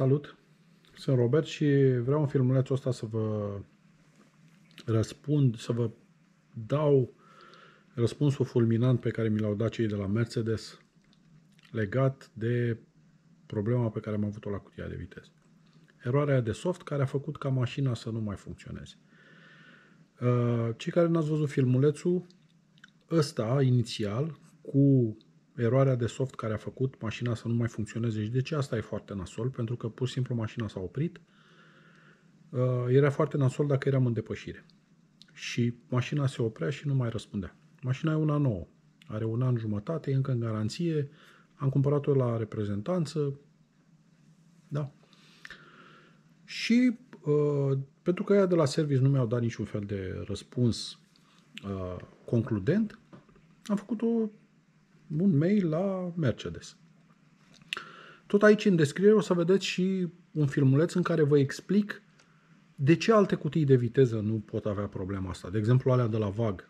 Salut! Sunt Robert și vreau în filmulețul ăsta să vă răspund, să vă dau răspunsul fulminant pe care mi l-au dat cei de la Mercedes legat de problema pe care am avut-o la cutia de viteză. Eroarea de soft care a făcut ca mașina să nu mai funcționeze. Uh, cei care n-ați văzut filmulețul, ăsta inițial, cu eroarea de soft care a făcut mașina să nu mai funcționeze. Și de ce asta e foarte nasol? Pentru că pur și simplu mașina s-a oprit. Uh, era foarte nasol dacă eram în depășire. Și mașina se oprea și nu mai răspundea. Mașina e una nouă. Are un an jumătate, e încă în garanție. Am cumpărat-o la reprezentanță. Da. Și uh, pentru că ea de la service nu mi-au dat niciun fel de răspuns uh, concludent, am făcut o un mail la Mercedes. Tot aici în descriere o să vedeți și un filmuleț în care vă explic de ce alte cutii de viteză nu pot avea problema asta. De exemplu, alea de la VAG,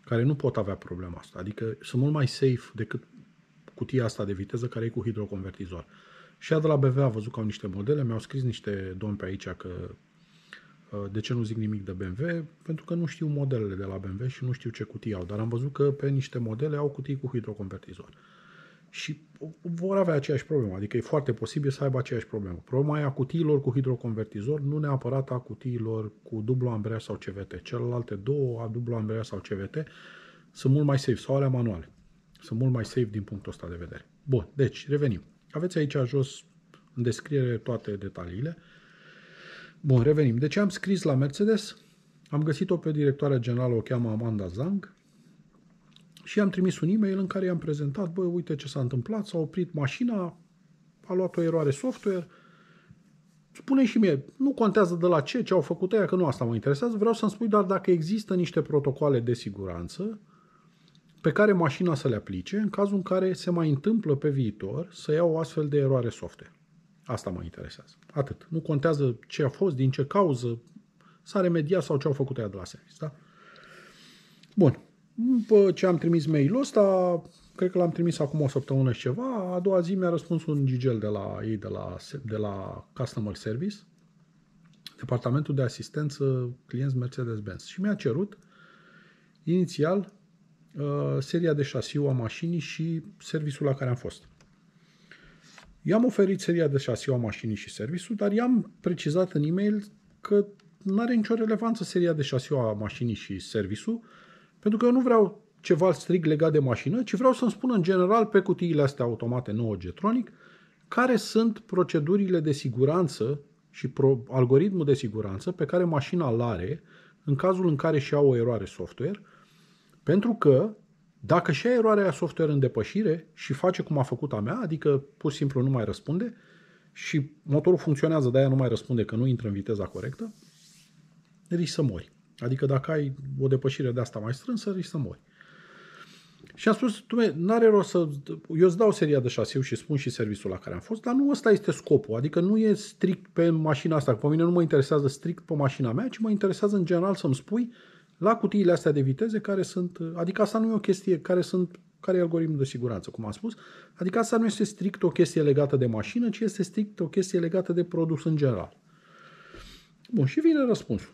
care nu pot avea problema asta. Adică sunt mult mai safe decât cutia asta de viteză care e cu hidroconvertizor. Și a de la BV a văzut că au niște modele, mi-au scris niște domni pe aici că Uh, de ce nu zic nimic de BMW? Pentru că nu știu modelele de la BMW și nu știu ce cutii au, dar am văzut că pe niște modele au cutii cu hidroconvertizor. Și vor avea aceeași problemă, adică e foarte posibil să aibă aceeași problemă. Problema e a cutiilor cu hidroconvertizor, nu neapărat a cutiilor cu dublu ambreiaj sau CVT. Celelalte două, a dublu ambreiaj sau CVT, sunt mult mai safe, sau alea manuale. Sunt mult mai safe din punctul ăsta de vedere. Bun, deci revenim. Aveți aici jos în descriere toate detaliile. Uh, Bun, revenim. De deci ce am scris la Mercedes? Am găsit-o pe directoarea generală, o cheamă Amanda Zang, și am trimis un e-mail în care i-am prezentat, băi, uite ce s-a întâmplat, s-a oprit mașina, a luat o eroare software, spune și mie, nu contează de la ce, ce au făcut ea, că nu asta mă interesează, vreau să-mi spui doar dacă există niște protocoale de siguranță pe care mașina să le aplice în cazul în care se mai întâmplă pe viitor să iau o astfel de eroare software. Asta mă interesează. Atât. Nu contează ce a fost, din ce cauză, s-a remediat sau ce au făcut aia de la service. Da? Bun. După ce am trimis mail-ul ăsta, cred că l-am trimis acum o săptămână și ceva, a doua zi mi-a răspuns un gigel de la ei, de la, de la Customer Service, Departamentul de Asistență Clienți Mercedes-Benz și mi-a cerut inițial uh, seria de șasiu a mașinii și serviciul la care am fost. I-am oferit seria de șasiu a mașinii și serviciu, dar i-am precizat în e-mail că nu are nicio relevanță seria de șasiu a mașinii și serviciu, pentru că eu nu vreau ceva strict legat de mașină, ci vreau să-mi spun în general pe cutiile astea automate nouă Getronic care sunt procedurile de siguranță și pro- algoritmul de siguranță pe care mașina îl are în cazul în care și au o eroare software, pentru că dacă și ia eroarea software în depășire și face cum a făcut a mea, adică pur și simplu nu mai răspunde și motorul funcționează, de-aia nu mai răspunde că nu intră în viteza corectă, risc să mori. Adică dacă ai o depășire de asta mai strânsă, risc să mori. Și am spus, tu nu are rost să... Eu îți dau seria de șasiu și spun și serviciul la care am fost, dar nu ăsta este scopul. Adică nu e strict pe mașina asta. Pe mine nu mă interesează strict pe mașina mea, ci mă interesează în general să-mi spui la cutiile astea de viteze care sunt, adică asta nu e o chestie care sunt care e algoritmul de siguranță, cum am spus. Adică asta nu este strict o chestie legată de mașină, ci este strict o chestie legată de produs în general. Bun, și vine răspunsul.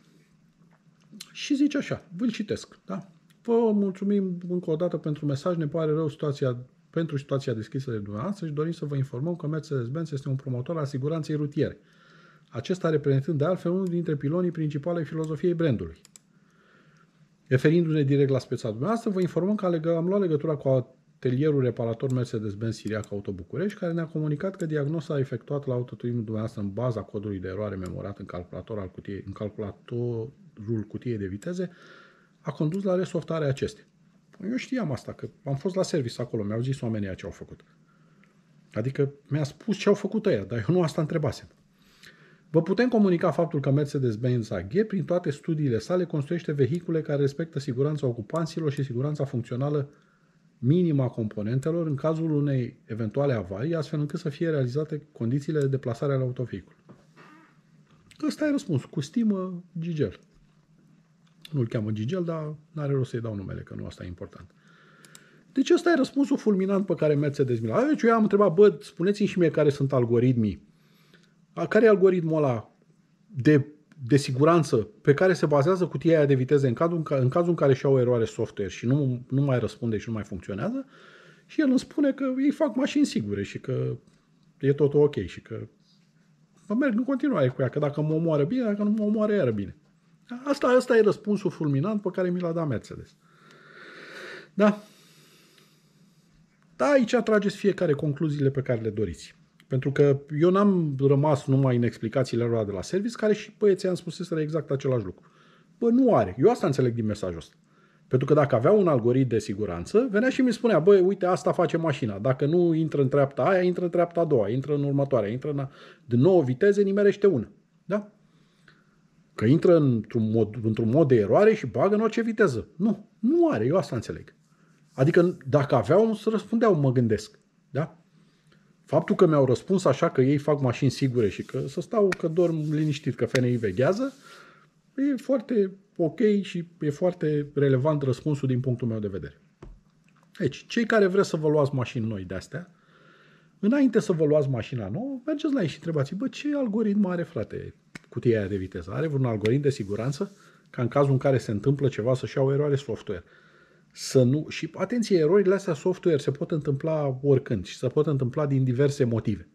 Și zice așa, vă citesc, da? Vă mulțumim încă o dată pentru mesaj, ne pare rău situația pentru situația deschisă de dumneavoastră și dorim să vă informăm că Mercedes-Benz este un promotor al siguranței rutiere. Acesta reprezentând de altfel unul dintre pilonii principale filozofiei brandului. Referindu-ne direct la speța dumneavoastră, vă informăm că am luat legătura cu atelierul reparator Mercedes-Benz Siriac Auto București, care ne-a comunicat că diagnosa efectuată la autoturismul dumneavoastră în baza codului de eroare memorat în, calculator al cutiei, în calculatorul cutiei de viteze a condus la resoftarea acestei. Eu știam asta, că am fost la service acolo, mi-au zis oamenii ce au făcut. Adică mi-a spus ce au făcut ăia, dar eu nu asta întrebasem. Vă putem comunica faptul că Mercedes-Benz AG, prin toate studiile sale, construiește vehicule care respectă siguranța ocupanților și siguranța funcțională minimă a componentelor în cazul unei eventuale avarii, astfel încât să fie realizate condițiile de deplasare al autovehicul. Ăsta e răspuns Cu stimă, Gigel. Nu-l cheamă Gigel, dar n-are rost să-i dau numele, că nu asta e important. Deci ăsta e răspunsul fulminant pe care Mercedes mi l-a. Deci eu am întrebat, bă, spuneți-mi și mie care sunt algoritmii care e algoritmul ăla de, de siguranță pe care se bazează cutia aia de viteze în cazul în, ca, în, cazul în care și-au eroare software și nu, nu mai răspunde și nu mai funcționează și el îmi spune că ei fac mașini sigure și că e tot ok și că mă merg în continuare cu ea, că dacă mă omoară bine, dacă nu mă omoară iară bine. Asta, asta e răspunsul fulminant pe care mi l-a dat Mercedes. Da? Da, aici trageți fiecare concluziile pe care le doriți. Pentru că eu n-am rămas numai în explicațiile lor de la service, care și băieții am spus să exact același lucru. Bă, nu are. Eu asta înțeleg din mesajul ăsta. Pentru că dacă avea un algoritm de siguranță, venea și mi spunea, băi, uite, asta face mașina. Dacă nu intră în treapta aia, intră în treapta a doua, intră în următoarea, intră în... De nouă viteze, nimerește una. Da? Că intră într-un mod, într-un mod de eroare și bagă în orice viteză. Nu, nu are, eu asta înțeleg. Adică dacă aveau, să răspundeau, mă gândesc. Faptul că mi-au răspuns așa că ei fac mașini sigure și că să stau, că dorm liniștit, că FNI veghează, e foarte ok și e foarte relevant răspunsul din punctul meu de vedere. Deci, cei care vreți să vă luați mașini noi de-astea, înainte să vă luați mașina nouă, mergeți la ei și întrebați bă, ce algoritm are, frate, cutia aia de viteză? Are un algoritm de siguranță? Ca în cazul în care se întâmplă ceva să-și iau eroare software să nu... Și atenție, erorile astea software se pot întâmpla oricând și se pot întâmpla din diverse motive.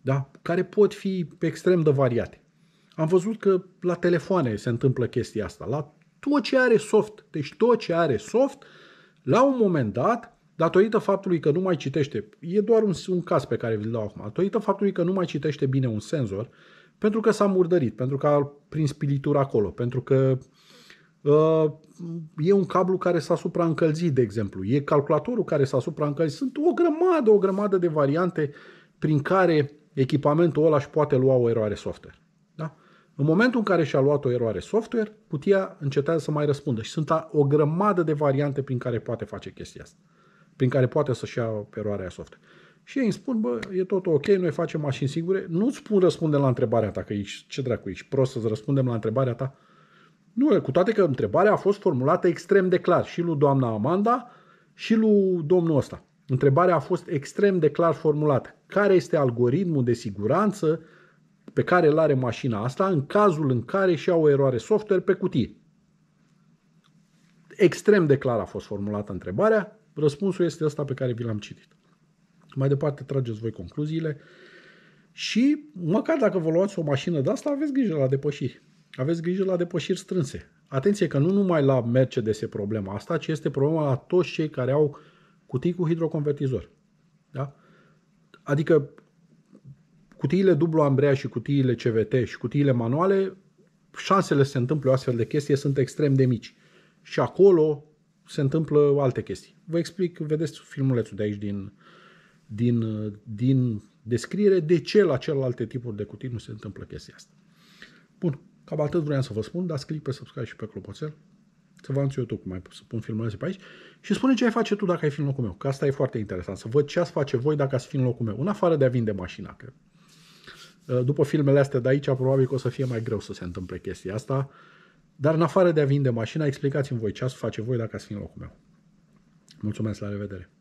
Da? Care pot fi extrem de variate. Am văzut că la telefoane se întâmplă chestia asta. La tot ce are soft, deci tot ce are soft, la un moment dat, datorită faptului că nu mai citește, e doar un, un caz pe care vi-l dau acum, datorită faptului că nu mai citește bine un senzor, pentru că s-a murdărit, pentru că a prins pilitura acolo, pentru că uh, Uh, e un cablu care s-a supraîncălzit, de exemplu, e calculatorul care s-a supraîncălzit. Sunt o grămadă, o grămadă de variante prin care echipamentul ăla își poate lua o eroare software. Da? În momentul în care și-a luat o eroare software, cutia încetează să mai răspundă și sunt o grămadă de variante prin care poate face chestia asta, prin care poate să-și ia eroarea software. Și ei îmi spun, bă, e tot ok, noi facem mașini sigure. Nu-ți spun răspunde la întrebarea ta, că ești, ce dracu ești, prost să-ți răspundem la întrebarea ta nu, cu toate că întrebarea a fost formulată extrem de clar și lui doamna Amanda și lui domnul ăsta. Întrebarea a fost extrem de clar formulată. Care este algoritmul de siguranță pe care îl are mașina asta în cazul în care și au o eroare software pe cutie? Extrem de clar a fost formulată întrebarea. Răspunsul este ăsta pe care vi l-am citit. Mai departe trageți voi concluziile și măcar dacă vă luați o mașină de asta, aveți grijă la depășiri aveți grijă la depășiri strânse. Atenție că nu numai la Mercedes e problema asta, ci este problema la toți cei care au cutii cu hidroconvertizor. Da? Adică cutiile dublu ambrea și cutiile CVT și cutiile manuale, șansele să se întâmple o astfel de chestie sunt extrem de mici. Și acolo se întâmplă alte chestii. Vă explic, vedeți filmulețul de aici din, din, din descriere, de ce la celelalte tipuri de cutii nu se întâmplă chestia asta. Bun, Cam atât vreau să vă spun, dați click pe subscribe și pe clopoțel, să vă anunț eu tot cum mai să pun filmul pe aici și spune ce ai face tu dacă ai fi în locul meu, că asta e foarte interesant, să văd ce ați face voi dacă ați fi în locul meu, în afară de a vinde mașina, că uh, după filmele astea de aici probabil că o să fie mai greu să se întâmple chestia asta, dar în afară de a vinde mașina, explicați-mi voi ce ați face voi dacă ați fi în locul meu. Mulțumesc, la revedere!